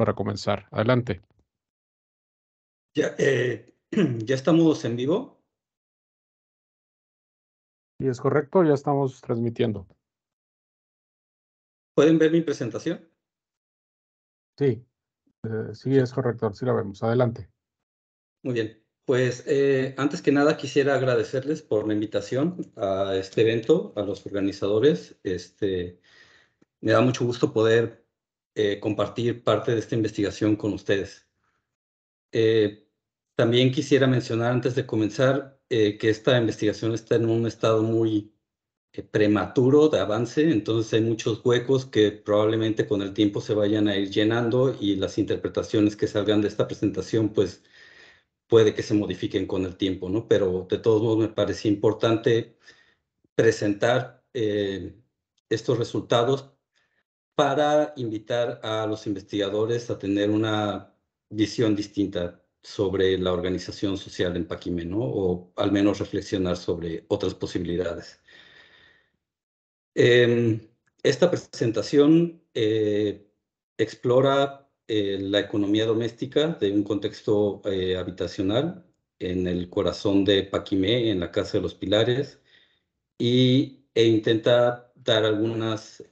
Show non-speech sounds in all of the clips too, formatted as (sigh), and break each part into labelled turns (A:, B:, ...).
A: para comenzar. Adelante. Ya, eh, (clears throat) ¿Ya estamos en vivo? Y es correcto, ya estamos transmitiendo. ¿Pueden ver mi presentación? Sí, eh, sí es correcto, sí la vemos. Adelante.
B: Muy bien, pues eh, antes que nada quisiera agradecerles por la invitación a este evento, a los organizadores. Este, me da mucho gusto poder eh, compartir parte de esta investigación con ustedes. Eh, también quisiera mencionar antes de comenzar eh, que esta investigación está en un estado muy prematuro de avance, entonces hay muchos huecos que probablemente con el tiempo se vayan a ir llenando y las interpretaciones que salgan de esta presentación pues puede que se modifiquen con el tiempo, ¿no? Pero de todos modos me parecía importante presentar estos resultados para invitar a los investigadores a tener una visión distinta sobre la organización social en Paquimé, ¿no? o al menos reflexionar sobre otras posibilidades. Em, esta presentación eh, explora eh, la economía doméstica de un contexto eh, habitacional en el corazón de Paquimé, en la Casa de los Pilares, y, e intenta dar algunas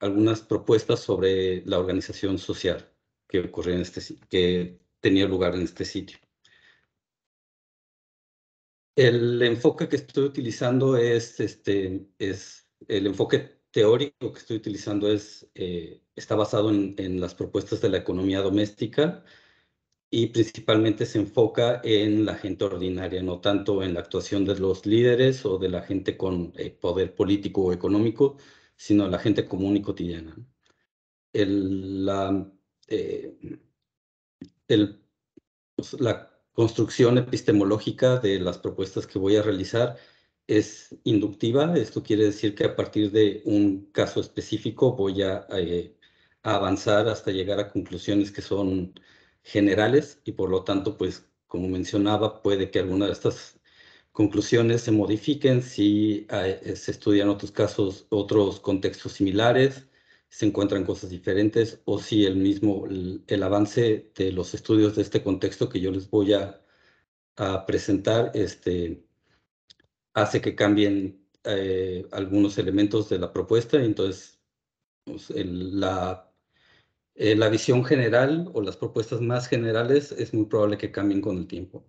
B: algunas propuestas sobre la organización social que, ocurrió en este, que tenía lugar en este sitio. El enfoque que estoy utilizando es, este, es el enfoque teórico que estoy utilizando es, eh, está basado en, en, las propuestas de la economía doméstica y principalmente se enfoca en la gente ordinaria, no tanto en la actuación de los líderes o de la gente con eh, poder político o económico, sino la gente común y cotidiana. Eh, pues, la, construcción epistemológica de las propuestas que voy a realizar es inductiva. Esto quiere decir que a partir de un caso específico voy a, eh, avanzar hasta llegar a conclusiones que son generales y por lo tanto, pues, como mencionaba, puede que alguna de estas conclusiones se modifiquen si eh, eh, se estudian otros casos, otros contextos similares, se encuentran cosas diferentes o si el mismo, el, avance de los estudios de este contexto que yo les voy a, presentar este, hace que cambien eh, algunos elementos de la propuesta. Entonces, pues, la visión general o las propuestas más generales es muy probable que cambien con el tiempo.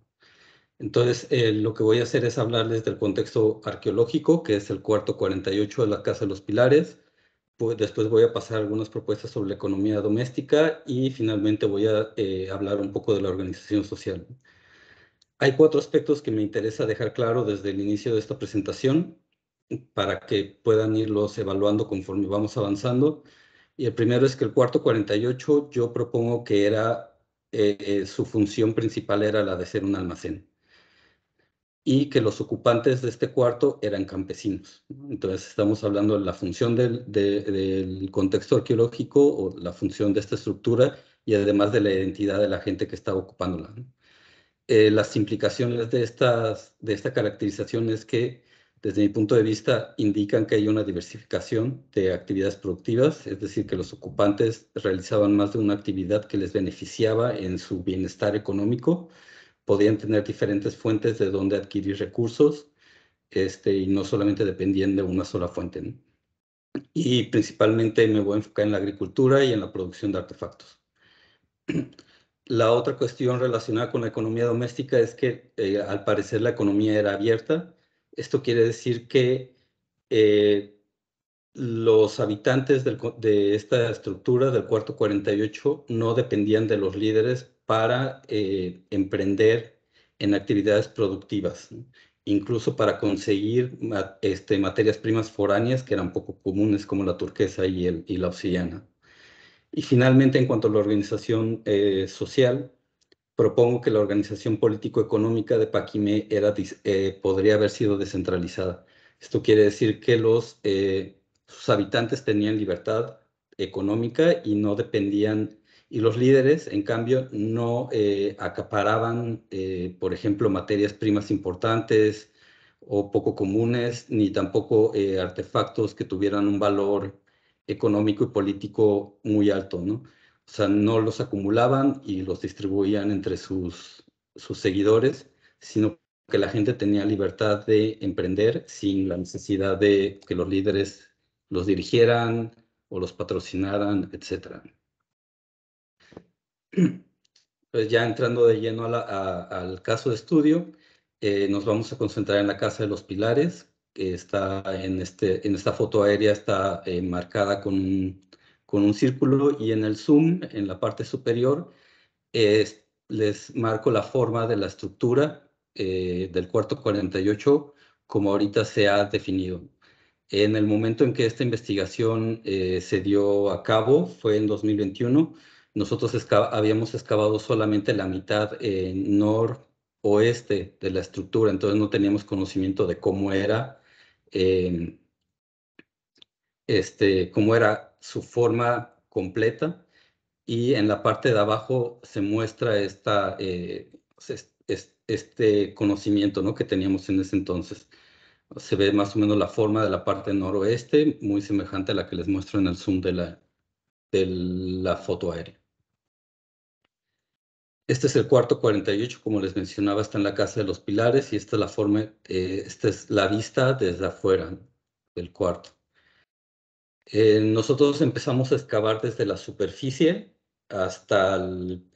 B: Entonces, eh, lo que voy a hacer es hablarles del contexto arqueológico, que es el cuarto 48 de la Casa de los Pilares. Pues después voy a pasar algunas propuestas sobre la economía doméstica y finalmente voy a eh, hablar un poco de la organización social. Hay cuatro aspectos que me interesa dejar claro desde el inicio de esta presentación para que puedan irlos evaluando conforme vamos avanzando. Y el primero es que el cuarto 48 yo propongo que era, eh, su función principal era la de ser un almacén y que los ocupantes de este cuarto eran campesinos. Entonces estamos hablando de la función del, contexto arqueológico o la función de esta estructura y además de la identidad de la gente que estaba ocupándola. Eh, las implicaciones de, estas, de esta caracterización es que, desde mi punto de vista, indican que hay una diversificación de actividades productivas, es decir, que los ocupantes realizaban más de una actividad que les beneficiaba en su bienestar económico, podían tener diferentes fuentes de donde adquirir recursos este, y no solamente dependían de una sola fuente. Y principalmente me voy a enfocar en la agricultura y en la producción de artefactos. (clears throat) La otra cuestión relacionada con la economía doméstica es que eh, al parecer la economía era abierta. Esto quiere decir que eh, los habitantes de esta estructura del cuarto 48 no dependían de los líderes para eh, emprender en actividades productivas, incluso para conseguir este, materias primas foráneas que eran poco comunes como la turquesa y, el, y la obsidiana. Y finalmente, en cuanto a la organización eh, social, propongo que la organización político-económica de Paquimé era, eh, podría haber sido descentralizada. Esto quiere decir que los, sus habitantes tenían libertad económica y no dependían y los líderes, en cambio, no eh, acaparaban, eh, por ejemplo, materias primas importantes o poco comunes, ni tampoco eh, artefactos que tuvieran un valor económico y político muy alto, ¿no? O sea, no los acumulaban y los distribuían entre sus, sus seguidores, sino que la gente tenía libertad de emprender sin la necesidad de que los líderes los dirigieran o los patrocinaran, etcétera. Pues ya entrando de lleno a la, al caso de estudio, eh, nos vamos a concentrar en la Casa de los Pilares, que está en, este, en esta foto aérea, está eh, marcada con un, con un círculo y en el zoom, en la parte superior, les marco la forma de la estructura eh, del cuarto 48 como ahorita se ha definido. En el momento en que esta investigación se dio a cabo, fue en 2021, nosotros habíamos excavado solamente la mitad eh, noroeste de la estructura, entonces no teníamos conocimiento de cómo era, em, este, cómo era su forma completa. Y en la parte de abajo se muestra esta, eh, pues, este conocimiento ¿no? que teníamos en ese entonces. Se ve más o menos la forma de la parte noroeste, muy semejante a la que les muestro en el zoom de la, de la foto aérea. Este es el cuarto 48, como les mencionaba, está en la Casa de los Pilares y esta es la forma, eh, esta es la vista desde afuera del cuarto. Eh, nosotros empezamos a excavar desde la superficie hasta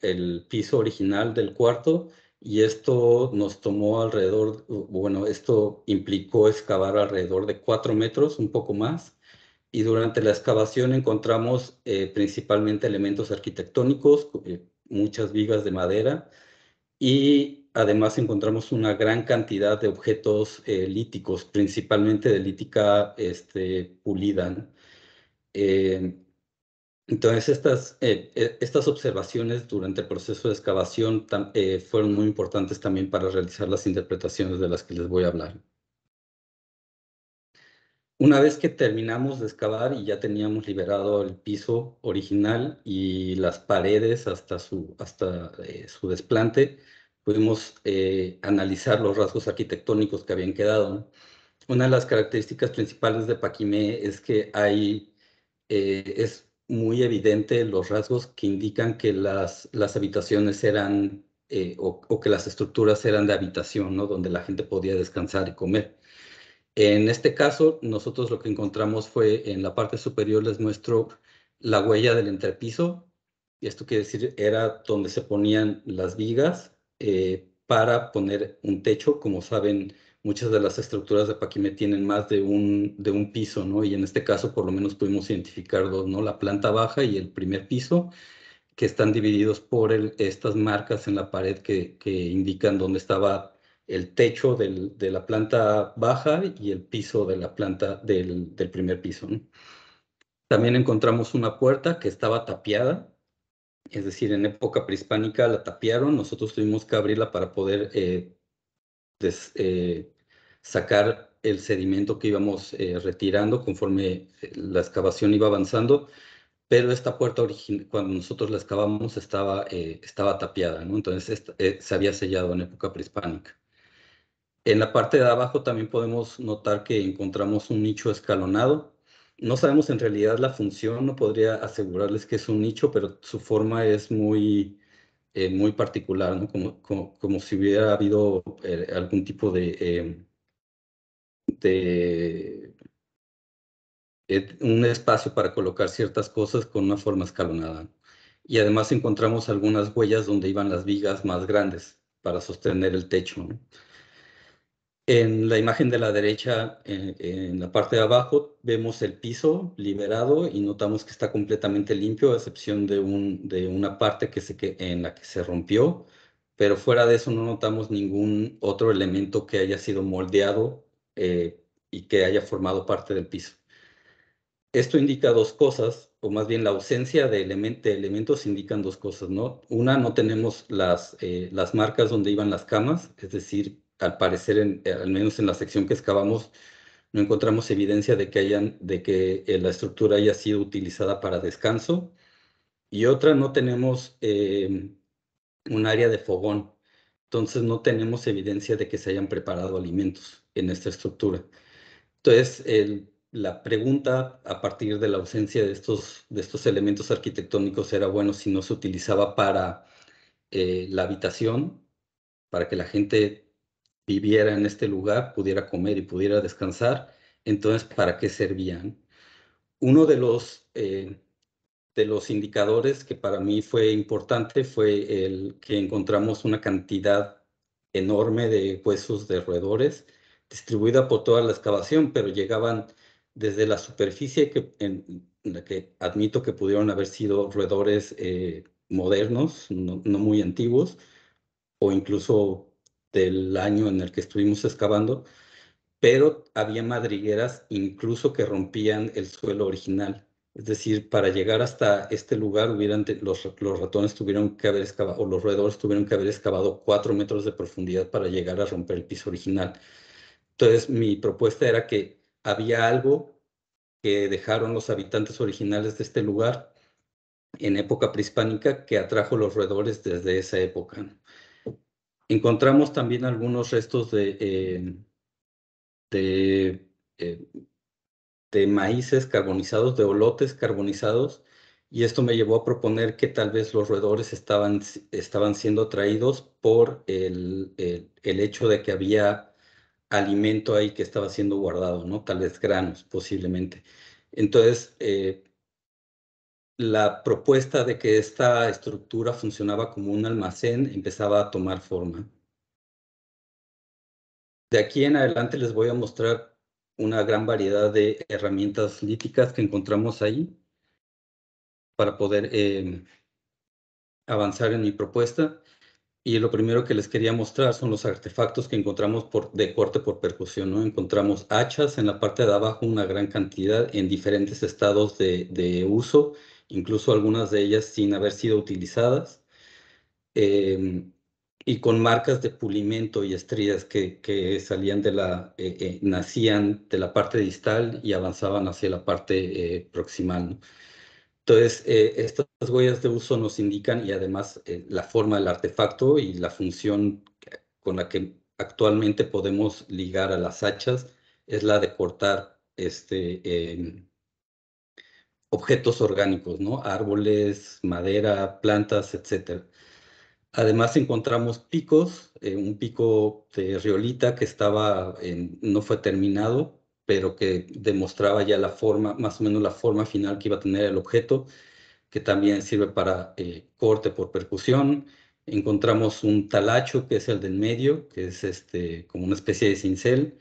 B: el, piso original del cuarto y esto nos tomó alrededor, bueno, esto implicó excavar alrededor de cuatro metros, un poco más, y durante la excavación encontramos eh, principalmente elementos arquitectónicos, muchas vigas de madera y además encontramos una gran cantidad de objetos eh, líticos, principalmente de lítica este, pulida. Eh, entonces, estas, eh, estas observaciones durante el proceso de excavación fueron muy importantes también para realizar las interpretaciones de las que les voy a hablar. Una vez que terminamos de excavar y ya teníamos liberado el piso original y las paredes hasta su, hasta, eh, su desplante, pudimos eh, analizar los rasgos arquitectónicos que habían quedado. Una de las características principales de Paquimé es que hay, eh, es muy evidente los rasgos que indican que las, las habitaciones eran o, o, que las estructuras eran de habitación, ¿no? donde la gente podía descansar y comer. En este caso, nosotros lo que encontramos fue en la parte superior les muestro la huella del entrepiso. Y esto quiere decir, era donde se ponían las vigas eh, para poner un techo. Como saben, muchas de las estructuras de Paquime tienen más de un, de un piso, ¿no? Y en este caso, por lo menos pudimos identificar dos, ¿no? La planta baja y el primer piso, que están divididos por estas marcas en la pared que, que indican dónde estaba el techo de la planta baja y el piso de la planta del, primer piso. También encontramos una puerta que estaba tapiada, es decir, en época prehispánica la tapiaron, nosotros tuvimos que abrirla para poder eh, eh, sacar el sedimento que íbamos eh, retirando conforme la excavación iba avanzando, pero esta puerta cuando nosotros la excavamos estaba, estaba tapiada, ¿no? entonces se había sellado en época prehispánica. En la parte de abajo también podemos notar que encontramos un nicho escalonado. No sabemos en realidad la función, no podría asegurarles que es un nicho, pero su forma es muy, eh, muy particular, como, como, como, si hubiera habido eh, algún tipo de, em, de eh, un espacio para colocar ciertas cosas con una forma escalonada. Y además encontramos algunas huellas donde iban las vigas más grandes para sostener el techo. En la imagen de la derecha, eh, en, la parte de abajo, vemos el piso liberado y notamos que está completamente limpio, a excepción de, un, de una parte que se, que, en la que se rompió, pero fuera de eso no notamos ningún otro elemento que haya sido moldeado eh, y que haya formado parte del piso. Esto indica dos cosas, o más bien la ausencia de, elementos indican dos cosas, ¿no? Una, no tenemos las, eh, las marcas donde iban las camas, es decir, al parecer, eh, al menos en la sección que excavamos, no encontramos evidencia de que, hayan, de que eh, la estructura haya sido utilizada para descanso. Y otra, no tenemos eh, un área de fogón. Entonces, no tenemos evidencia de que se hayan preparado alimentos en esta estructura. Entonces, la pregunta a partir de la ausencia de estos, de estos elementos arquitectónicos era, bueno, si no se utilizaba para la habitación, para que la gente viviera en este lugar, pudiera comer y pudiera descansar, entonces, ¿para qué servían? Uno de los, eh, de los indicadores que para mí fue importante fue el que encontramos una cantidad enorme de huesos de roedores distribuida por toda la excavación, pero llegaban desde la superficie que, en, la que admito que pudieron haber sido roedores eh, modernos, no, no muy antiguos, o incluso del año en el que estuvimos excavando, pero había madrigueras incluso que rompían el suelo original. Es decir, para llegar hasta este lugar, hubieran, los, los, ratones tuvieron que haber excavado, o los roedores tuvieron que haber excavado cuatro metros de profundidad para llegar a romper el piso original. Entonces, mi propuesta era que había algo que dejaron los habitantes originales de este lugar en época prehispánica que atrajo los roedores desde esa época. Encontramos también algunos restos de, eh, eh, de, maíces carbonizados, de olotes carbonizados, y esto me llevó a proponer que tal vez los roedores estaban, estaban siendo traídos por el, el, hecho de que había alimento ahí que estaba siendo guardado, ¿no? Tal vez granos, posiblemente. Entonces, eh, la propuesta de que esta estructura funcionaba como un almacén empezaba a tomar forma. De aquí en adelante les voy a mostrar una gran variedad de herramientas líticas que encontramos ahí para poder em, avanzar en mi propuesta. Y lo primero que les quería mostrar son los artefactos que encontramos de corte por percusión. ¿no? Encontramos hachas en la parte de abajo, una gran cantidad en diferentes estados de uso incluso algunas de ellas sin haber sido utilizadas, em, y con marcas de pulimento y estrías que, que salían de la, eh, eh, nacían de la parte distal y avanzaban hacia la parte eh, proximal. Entonces, estas huellas de uso nos indican y además la forma del artefacto y la función con la que actualmente podemos ligar a las hachas es la de cortar este, em, objetos orgánicos, ¿no? Árboles, madera, plantas, etc. Además encontramos picos, eh, un pico de riolita que estaba no fue terminado, pero que demostraba ya la forma, más o menos la forma final que iba a tener el objeto, que también sirve para eh, corte por percusión. Encontramos un talacho, que es el del medio, que es este, como una especie de cincel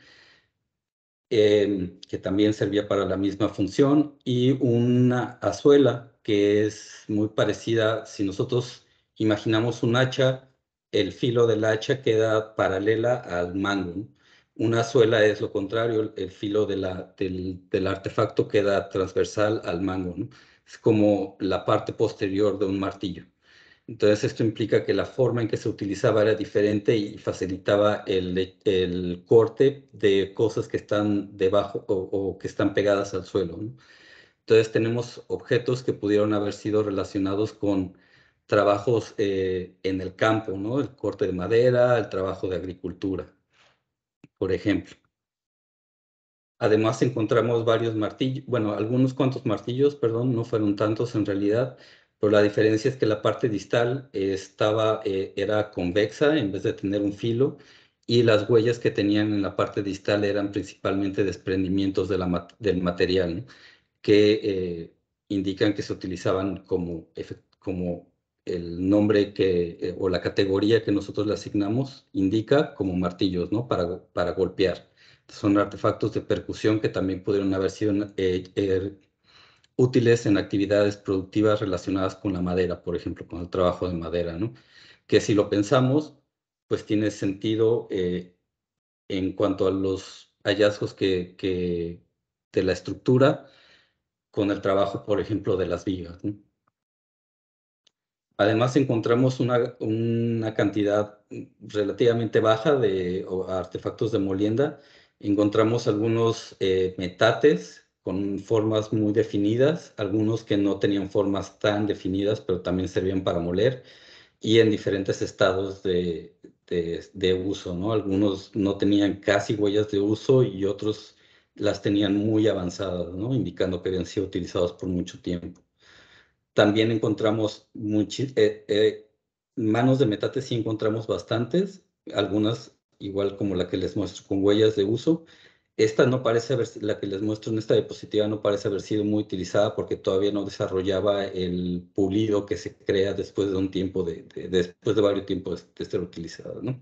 B: Em, que también servía para la misma función, y una azuela que es muy parecida, si nosotros imaginamos un hacha, el filo del hacha queda paralela al mango. Una azuela es lo contrario, el filo del, artefacto queda transversal al mango. Es como la parte posterior de un martillo. Entonces esto implica que la forma en que se utilizaba era diferente y facilitaba el, el corte de cosas que están debajo o, que están pegadas al suelo. ¿no? Entonces tenemos objetos que pudieron haber sido relacionados con trabajos eh, en el campo, ¿no? el corte de madera, el trabajo de agricultura, por ejemplo. Además encontramos varios martillos, bueno, algunos cuantos martillos, perdón, no fueron tantos en realidad, pero la diferencia es que la parte distal estaba, eh, era convexa en vez de tener un filo y las huellas que tenían en la parte distal eran principalmente desprendimientos del material que eh, indican que se utilizaban como, como el nombre que, eh, o la categoría que nosotros le asignamos indica como martillos ¿no? para, para golpear. Son artefactos de percusión que también pudieron haber sido er-, útiles en actividades productivas relacionadas con la madera, por ejemplo, con el trabajo de madera, ¿no? Que si lo pensamos, pues tiene sentido eh, en cuanto a los hallazgos que, de la estructura con el trabajo, por ejemplo, de las vigas. ¿no? Además, encontramos una, cantidad relativamente baja de artefactos de molienda. Encontramos algunos eh, metates con formas muy definidas, algunos que no tenían formas tan definidas, pero también servían para moler, y en diferentes estados de, uso, ¿no? Algunos no tenían casi huellas de uso y otros las tenían muy avanzadas, ¿no? Indicando que habían sido utilizados por mucho tiempo. También encontramos eh, eh, manos de metate, sí encontramos bastantes, algunas igual como la que les muestro con huellas de uso, esta no parece haber, la que les muestro en esta diapositiva no parece haber sido muy utilizada porque todavía no desarrollaba el pulido que se crea después de un tiempo, de, después de varios tiempos de ser utilizada, ¿no?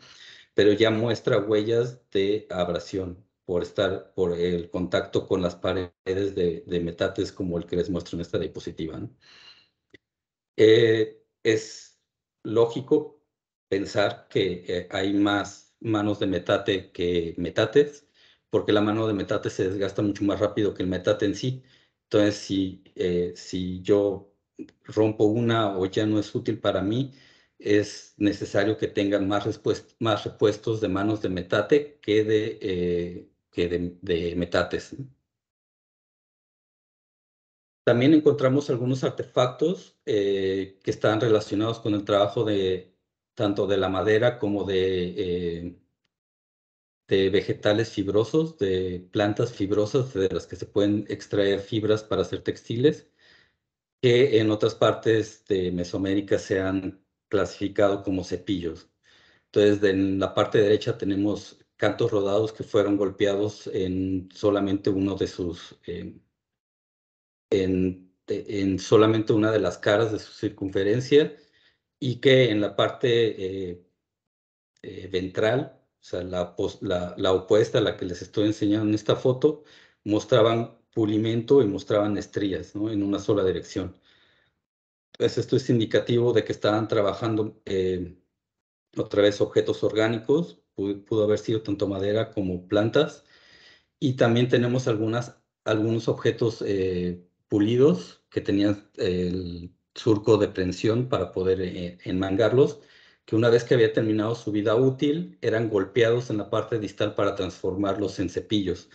B: Pero ya muestra huellas de abrasión por estar, por el contacto con las paredes de, metates como el que les muestro en esta diapositiva, ¿no? Eh, es lógico pensar que eh, hay más manos de metate que metates, porque la mano de metate se desgasta mucho más rápido que el metate en sí. Entonces, si, eh, si yo rompo una o ya no es útil para mí, es necesario que tengan más, más repuestos de manos de metate que de, eh, que de, metates. También encontramos algunos artefactos eh, que están relacionados con el trabajo de tanto de la madera como de, de vegetales fibrosos, de plantas fibrosas de las que se pueden extraer fibras para hacer textiles, que en otras partes de Mesoamérica se han clasificado como cepillos. Entonces, en la parte derecha tenemos cantos rodados que fueron golpeados en solamente uno de sus, eh, en, solamente una de las caras de su circunferencia y que en la parte eh, eh, ventral o sea, la, opuesta a la que les estoy enseñando en esta foto, mostraban pulimento y mostraban estrías ¿no? en una sola dirección. Entonces, pues, esto es indicativo de que estaban trabajando eh, otra vez objetos orgánicos, pudo, haber sido tanto madera como plantas, y también tenemos algunas, algunos objetos eh, pulidos que tenían eh, el surco de prensión para poder enmangarlos, que una vez que había terminado su vida útil, eran golpeados en la parte distal para transformarlos en cepillos.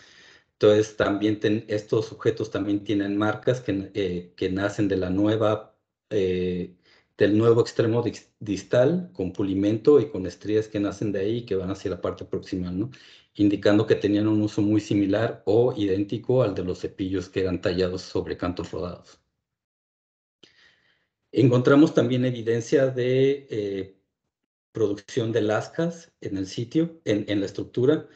B: Entonces, también estos objetos también tienen marcas que, eh, nacen de la nueva, eh, del nuevo extremo distal, con pulimento y con estrías que nacen de ahí y que van hacia la parte proximal, ¿no? indicando que tenían un uso muy similar o idéntico al de los cepillos que eran tallados sobre cantos rodados. Encontramos también evidencia de eh, producción de lascas en el sitio, en, la estructura.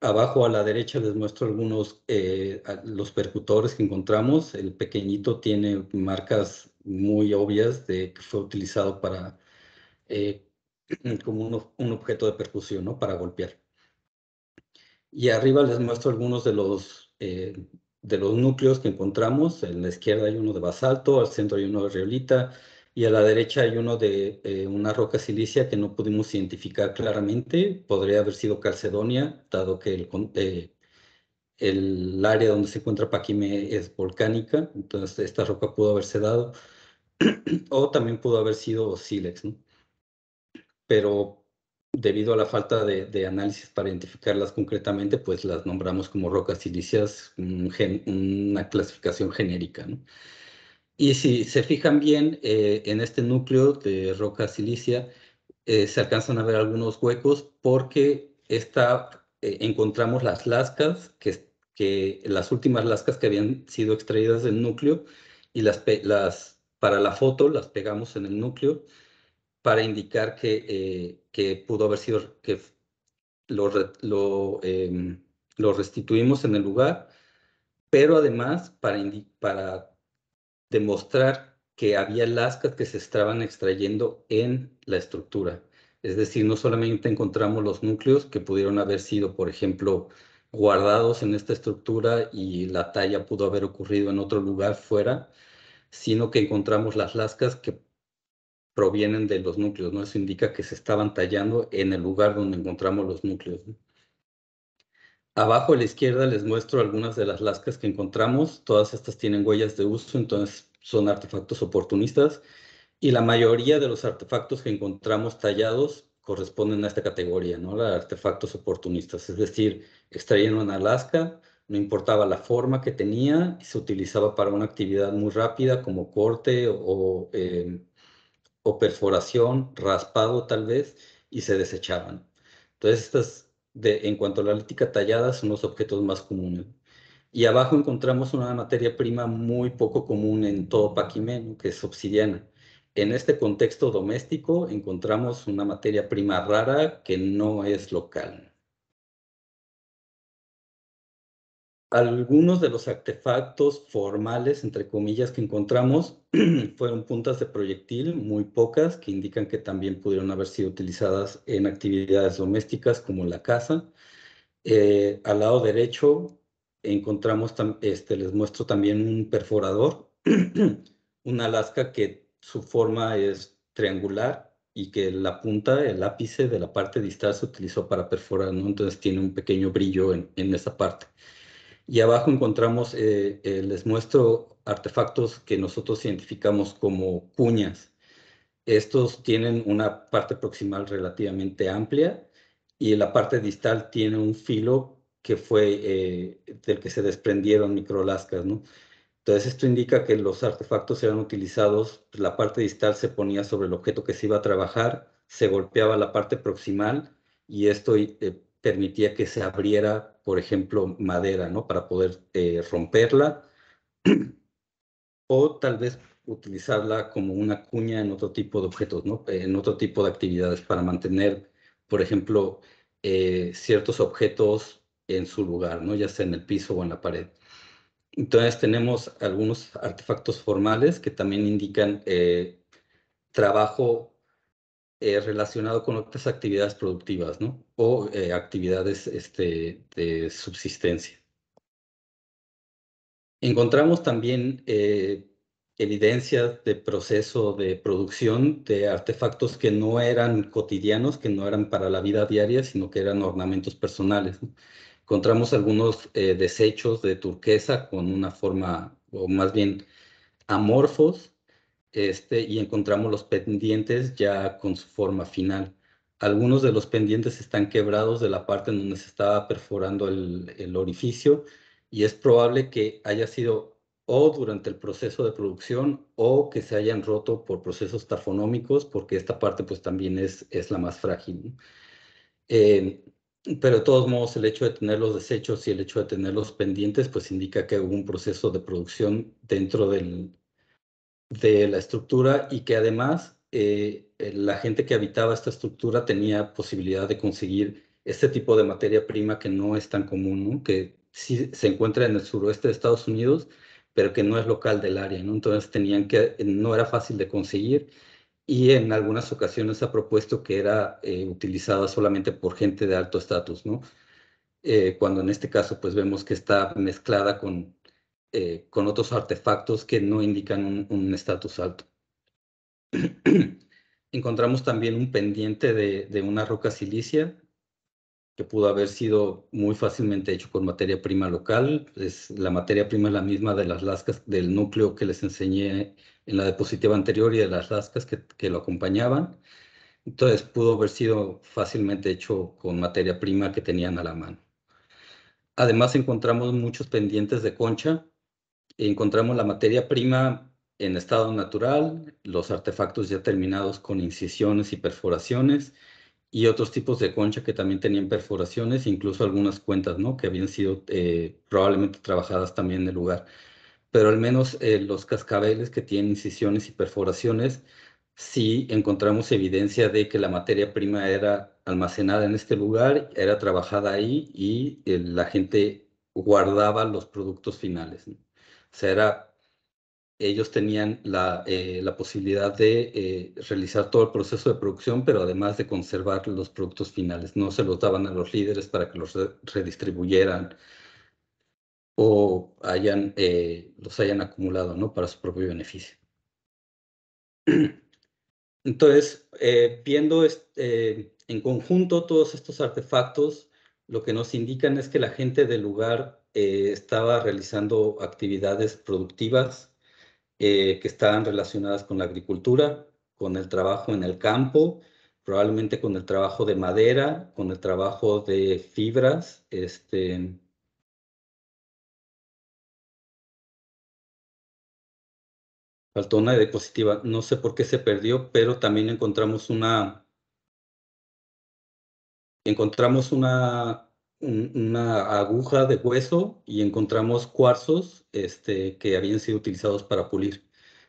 B: Abajo a la derecha les muestro algunos, eh, los percutores que encontramos. El pequeñito tiene marcas muy obvias de que fue utilizado para, eh, (clears throat) como un, un, objeto de percusión, ¿no? Para golpear. Y arriba les muestro algunos de los, eh, de los núcleos que encontramos. En la izquierda hay uno de basalto, al centro hay uno de riolita, y a la derecha hay uno de eh, una roca silicia que no pudimos identificar claramente. Podría haber sido Calcedonia, dado que el, eh, el área donde se encuentra Paquime es volcánica, entonces esta roca pudo haberse dado, (clears throat) o también pudo haber sido sílex, pero debido a la falta de, análisis para identificarlas concretamente, pues las nombramos como rocas silicias, una clasificación genérica. ¿no? Y si se fijan bien, eh, en este núcleo de roca silicia eh, se alcanzan a ver algunos huecos porque está, eh, encontramos las lascas, que, que, las últimas lascas que habían sido extraídas del núcleo y las, las para la foto las pegamos en el núcleo para indicar que, que pudo haber sido, que lo, em, lo, restituimos en el lugar, pero además para, para demostrar que había lascas que se estaban extrayendo en la estructura. Es decir, no solamente encontramos los núcleos que pudieron haber sido, por ejemplo, guardados en esta estructura y la talla pudo haber ocurrido en otro lugar fuera, sino que encontramos las lascas que provienen de los núcleos, ¿no? Eso indica que se estaban tallando en el lugar donde encontramos los núcleos. Abajo a la izquierda les muestro algunas de las lascas que encontramos. Todas estas tienen huellas de uso, entonces son artefactos oportunistas. Y la mayoría de los artefactos que encontramos tallados corresponden a esta categoría, ¿no? Los artefactos oportunistas, es decir, extraían una lasca, no importaba la forma que tenía, se utilizaba para una actividad muy rápida como corte o, o em, perforación, raspado tal vez, y se desechaban. Entonces, estas en cuanto a la lítica tallada, son los objetos más comunes. Y abajo encontramos una materia prima muy poco común en todo Paquimeno, que es obsidiana. En este contexto doméstico encontramos una materia prima rara que no es local. algunos de los artefactos formales, entre comillas, que encontramos (clears throat) fueron puntas de proyectil, muy pocas, que indican que también pudieron haber sido utilizadas en actividades domésticas como la casa. Eh, al lado derecho encontramos, este, les muestro también un perforador, (clears throat) una alaska que su forma es triangular y que la punta, el ápice de la parte distal se utilizó para perforar, ¿no? entonces tiene un pequeño brillo en esa parte. Y abajo encontramos, eh, eh, les muestro artefactos que nosotros identificamos como cuñas. Estos tienen una parte proximal relativamente amplia y la parte distal tiene un filo que fue eh, del que se desprendieron microlascas, ¿no? Entonces esto indica que los artefactos eran utilizados, pues, la parte distal se ponía sobre el objeto que se iba a trabajar, se golpeaba la parte proximal y esto permitía que se abriera, por ejemplo, madera, ¿no? Para poder eh, romperla (clears throat) o tal vez utilizarla como una cuña en otro tipo de objetos, ¿no? En otro tipo de actividades para mantener, por ejemplo, eh, ciertos objetos en su lugar, ¿no? Ya sea en el piso o en la pared. Entonces tenemos algunos artefactos formales que también indican eh, trabajo eh, relacionado con otras actividades productivas, O eh, actividades este, de subsistencia. Encontramos también eh, evidencias de proceso de producción de artefactos que no eran cotidianos, que no eran para la vida diaria, sino que eran ornamentos personales. Encontramos algunos desechos de turquesa con una forma, o más bien amorfos, este, y encontramos los pendientes ya con su forma final. Algunos de los pendientes están quebrados de la parte en donde se estaba perforando el, orificio y es probable que haya sido o durante el proceso de producción o que se hayan roto por procesos tafonómicos, porque esta parte pues también es, es la más frágil. Eh, pero de todos modos, el hecho de tener los desechos y el hecho de tener los pendientes, pues indica que hubo un proceso de producción dentro del, de la estructura y que además eh, la gente que habitaba esta estructura tenía posibilidad de conseguir este tipo de materia prima que no es tan común, que sí se encuentra en el suroeste de Estados Unidos, pero que no es local del área, ¿no? Entonces tenían que, no era fácil de conseguir y en algunas ocasiones ha propuesto que era eh, utilizada solamente por gente de alto estatus, eh, cuando en este caso pues vemos que está mezclada con eh, con otros artefactos que no indican un estatus alto. (clears throat) Encontramos también un pendiente de, una roca silicia que pudo haber sido muy fácilmente hecho con materia prima local. Es, la materia prima es la misma de las lascas del núcleo que les enseñé en la diapositiva anterior y de las lascas que, que lo acompañaban. Entonces pudo haber sido fácilmente hecho con materia prima que tenían a la mano. Además encontramos muchos pendientes de concha encontramos la materia prima en estado natural, los artefactos ya terminados con incisiones y perforaciones, y otros tipos de concha que también tenían perforaciones, incluso algunas cuentas, ¿no? Que habían sido eh, probablemente trabajadas también en el lugar. Pero al menos eh, los cascabeles que tienen incisiones y perforaciones, sí encontramos evidencia de que la materia prima era almacenada en este lugar, era trabajada ahí y la gente guardaba los productos finales. ¿no? sea, ellos tenían la, eh, posibilidad de eh, realizar todo el proceso de producción, pero además de conservar los productos finales. No se los daban a los líderes para que los redistribuyeran o hayan, eh, los hayan acumulado ¿no? para su propio beneficio. (clears throat) Entonces, viendo en conjunto todos estos artefactos, lo que nos indican es que la gente del lugar eh, estaba realizando actividades productivas eh, que estaban relacionadas con la agricultura, con el trabajo en el campo, probablemente con el trabajo de madera, con el trabajo de fibras, este,
A: faltó una diapositiva,
B: no sé por qué se perdió, pero también encontramos una, encontramos una una aguja de hueso y encontramos cuarzos este, que habían sido utilizados para pulir.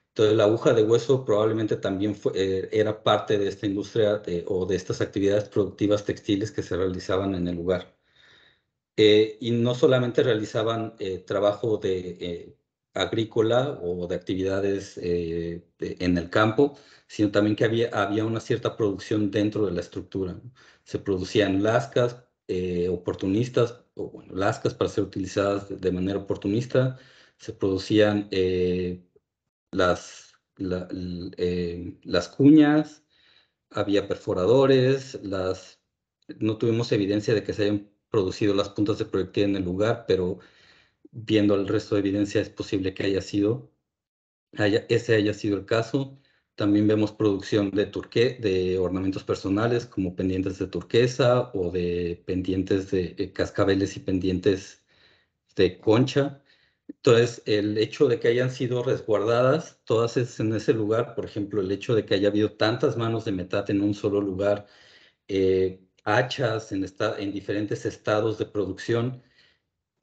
B: Entonces la aguja de hueso probablemente también fue, eh, era parte de esta industria o de estas actividades productivas textiles que se realizaban en el lugar. Eh, y no solamente realizaban eh, trabajo de agrícola o de actividades en el campo, sino también que había, había una cierta producción dentro de la estructura. Se producían lascas, eh, oportunistas, o bueno, lascas para ser utilizadas de manera oportunista, se producían eh, las, eh, las cuñas, había perforadores, las, no tuvimos evidencia de que se hayan producido las puntas de proyectil en el lugar, pero viendo el resto de evidencia es posible que haya sido, haya, ese haya sido el caso. También vemos producción de, turque, de ornamentos personales como pendientes de turquesa o de pendientes de eh, cascabeles y pendientes de concha. Entonces, el hecho de que hayan sido resguardadas todas en ese lugar, por ejemplo, el hecho de que haya habido tantas manos de metate en un solo lugar, eh, hachas en, esta, en diferentes estados de producción,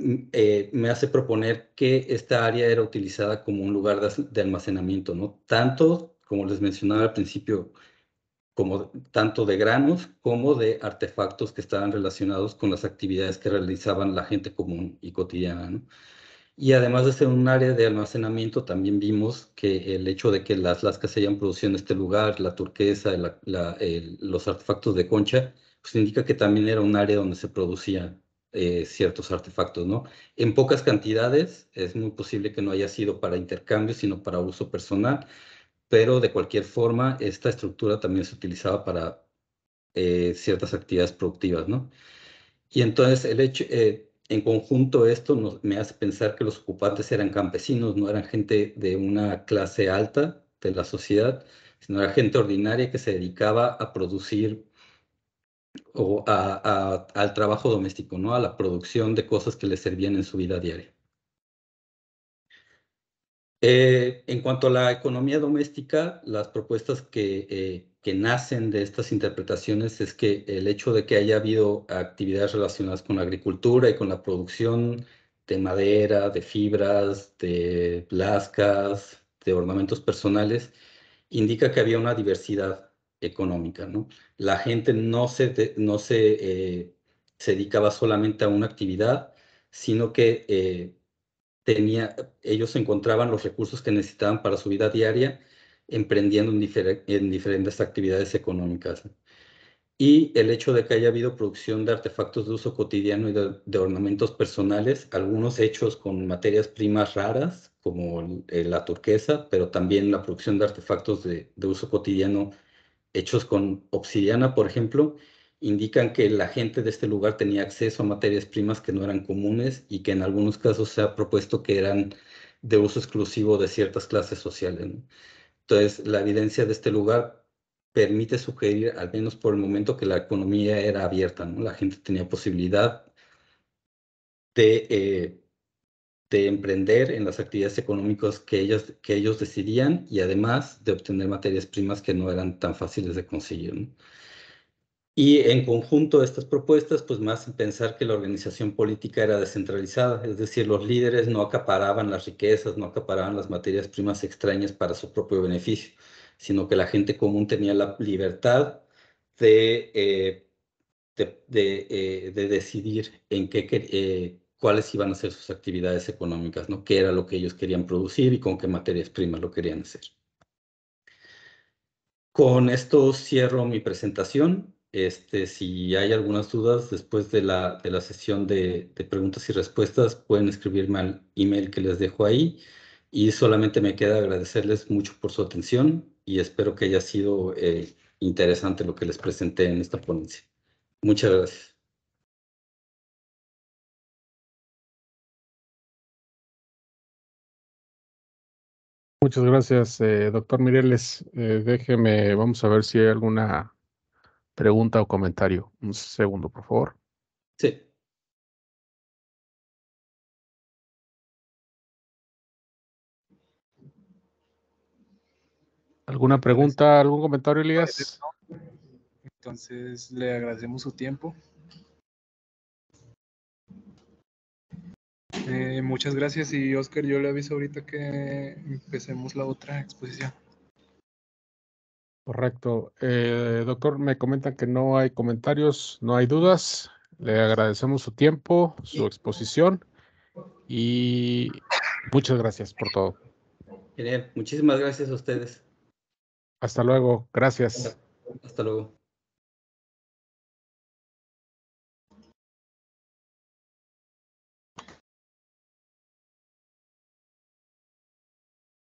B: mm, eh, me hace proponer que esta área era utilizada como un lugar de, de, almacenamiento, ¿no? Tanto como les mencionaba al principio, como tanto de granos como de artefactos que estaban relacionados con las actividades que realizaban la gente común y cotidiana. Y además de ser un área de almacenamiento, también vimos que el hecho de que las lascas se hayan producido en este lugar, la turquesa, los artefactos de concha, pues indica que también era un área donde se producían eh, ciertos artefactos, ¿no? En pocas cantidades, es muy posible que no haya sido para intercambio, sino para uso personal, pero de cualquier forma esta estructura también se utilizaba para eh, ciertas actividades productivas, ¿no? Y entonces el hecho, eh, en conjunto esto me hace pensar que los ocupantes eran campesinos, no eran gente de una clase alta de la sociedad, sino era gente ordinaria que se dedicaba a producir o al trabajo doméstico, ¿no? A la producción de cosas que les servían en su vida diaria. Eh, en cuanto a la economía doméstica, las propuestas eh, que, nacen de estas interpretaciones es que el hecho de que haya habido actividades relacionadas con la agricultura y con la producción de madera, de fibras, de lascas, de ornamentos personales, indica que había una diversidad económica. ¿no? La gente no se eh, dedicaba solamente a una actividad, sino que ellos encontraban los recursos que necesitaban para su vida diaria emprendiendo en, diferentes actividades económicas. Y el hecho de que haya habido producción de artefactos de uso cotidiano y de, ornamentos personales, algunos hechos con materias primas raras, como la turquesa, pero también la producción de artefactos de uso cotidiano hechos con obsidiana, por ejemplo, indican que la gente de este lugar tenía acceso a materias primas que no eran comunes y que en algunos casos se ha propuesto que eran de uso exclusivo de ciertas clases sociales. Entonces, la evidencia de este lugar permite sugerir, al menos por el momento, que la economía era abierta, ¿no? La gente tenía posibilidad de, eh, de emprender en las actividades económicas que, ellas, que ellos decidían y además de obtener materias primas que no eran tan fáciles de conseguir, y en conjunto estas propuestas, pues más pensar que la organización política era descentralizada, es decir, los líderes no acaparaban las riquezas, no acaparaban las materias primas extrañas para su propio beneficio, sino que la gente común tenía la libertad de, eh, de, eh, de, decidir en qué, eh, cuáles iban a ser sus actividades económicas, ¿no? qué era lo que ellos querían producir y con qué materias primas lo querían hacer. Con esto cierro mi presentación. Este, si hay algunas dudas después de la, de la sesión de, preguntas y respuestas, pueden escribirme al email que les dejo ahí. Y solamente me queda agradecerles mucho por su atención y espero que haya sido eh, interesante lo que les presenté en esta ponencia.
A: Muchas gracias. Muchas gracias, eh, doctor Mireles. Eh, déjeme, vamos a ver si hay alguna pregunta o comentario. Un segundo, por favor. Sí. ¿Alguna pregunta, algún comentario, Elías? Entonces, le agradecemos su tiempo. Eh, muchas gracias y Oscar, yo le aviso ahorita que empecemos la otra exposición. Correcto. Eh, doctor, me comentan que no hay comentarios, no hay dudas. Le agradecemos su tiempo, su exposición y muchas gracias por todo.
B: Genial. Muchísimas gracias a ustedes.
A: Hasta luego. Gracias.
B: Hasta luego.